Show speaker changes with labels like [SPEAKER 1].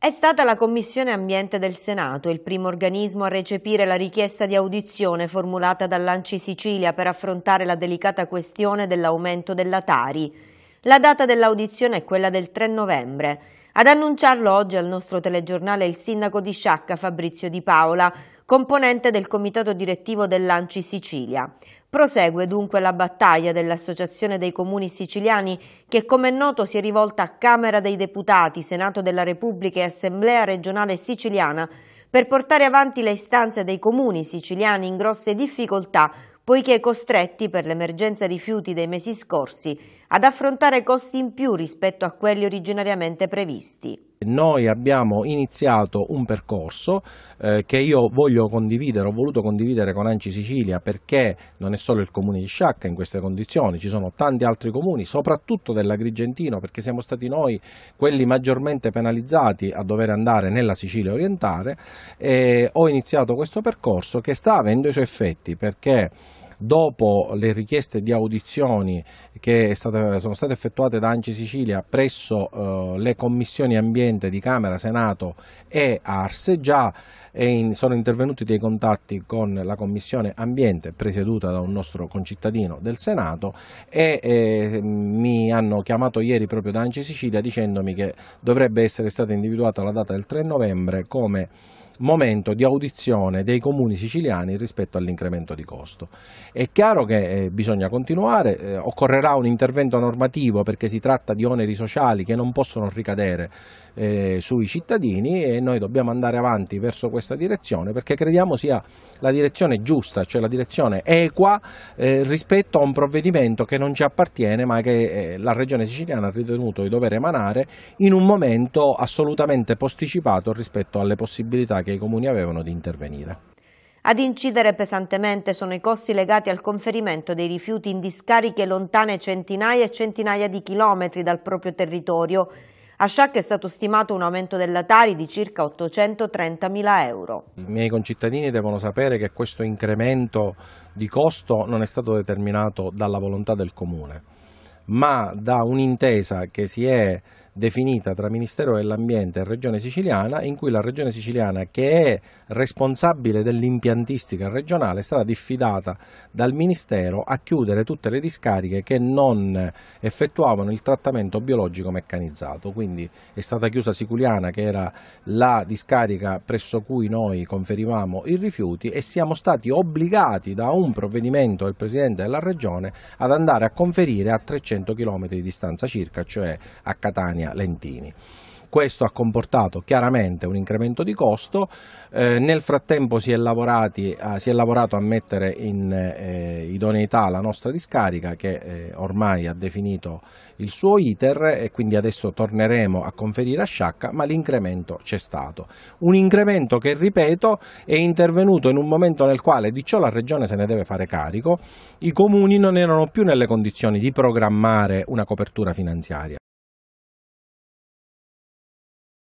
[SPEAKER 1] È stata la Commissione Ambiente del Senato il primo organismo a recepire la richiesta di audizione formulata dall'Anci Sicilia per affrontare la delicata questione dell'aumento della Tari. La data dell'audizione è quella del 3 novembre. Ad annunciarlo oggi al nostro telegiornale il sindaco di Sciacca Fabrizio Di Paola, componente del comitato direttivo dell'Anci Sicilia. Prosegue dunque la battaglia dell'Associazione dei Comuni Siciliani che come è noto si è rivolta a Camera dei Deputati, Senato della Repubblica e Assemblea regionale siciliana per portare avanti le istanze dei comuni siciliani in grosse difficoltà poiché costretti per l'emergenza rifiuti dei mesi scorsi ad affrontare costi in più rispetto a quelli originariamente previsti.
[SPEAKER 2] Noi abbiamo iniziato un percorso eh, che io voglio condividere, ho voluto condividere con Anci Sicilia perché non è solo il comune di Sciacca in queste condizioni, ci sono tanti altri comuni, soprattutto dell'Agrigentino perché siamo stati noi quelli maggiormente penalizzati a dover andare nella Sicilia orientale e ho iniziato questo percorso che sta avendo i suoi effetti perché dopo le richieste di audizioni che stata, sono state effettuate da Anci Sicilia presso eh, le commissioni ambiente di Camera, Senato e Ars, già in, sono intervenuti dei contatti con la commissione ambiente presieduta da un nostro concittadino del Senato e eh, mi hanno chiamato ieri proprio da Anci Sicilia dicendomi che dovrebbe essere stata individuata la data del 3 novembre come momento di audizione dei comuni siciliani rispetto all'incremento di costo. È chiaro che eh, bisogna continuare, eh, occorrerà un intervento normativo perché si tratta di oneri sociali che non possono ricadere eh, sui cittadini e noi dobbiamo andare avanti verso questa direzione perché crediamo sia la direzione giusta, cioè la direzione equa eh, rispetto a un provvedimento che non ci appartiene ma che eh, la Regione siciliana ha ritenuto di dover emanare in un momento assolutamente posticipato rispetto alle possibilità che i comuni avevano di intervenire.
[SPEAKER 1] Ad incidere pesantemente sono i costi legati al conferimento dei rifiuti in discariche lontane centinaia e centinaia di chilometri dal proprio territorio a Sciac è stato stimato un aumento della Tari di circa 830 mila euro.
[SPEAKER 2] I miei concittadini devono sapere che questo incremento di costo non è stato determinato dalla volontà del Comune, ma da un'intesa che si è definita tra Ministero dell'Ambiente e Regione Siciliana, in cui la Regione Siciliana, che è responsabile dell'impiantistica regionale, è stata diffidata dal Ministero a chiudere tutte le discariche che non effettuavano il trattamento biologico meccanizzato. Quindi è stata chiusa Siculiana, che era la discarica presso cui noi conferivamo i rifiuti, e siamo stati obbligati da un provvedimento del Presidente della Regione ad andare a conferire a 300 km di distanza circa, cioè a Catania linea Lentini. Questo ha comportato chiaramente un incremento di costo, eh, nel frattempo si è, lavorati, eh, si è, lavorato a mettere in eh, idoneità la nostra discarica che eh, ormai ha definito il suo iter e quindi adesso torneremo a conferire a Sciacca, ma l'incremento c'è stato. Un incremento che, ripeto, è intervenuto in un momento nel quale di ciò la Regione se ne deve fare carico, i comuni non erano più nelle condizioni di programmare una copertura finanziaria.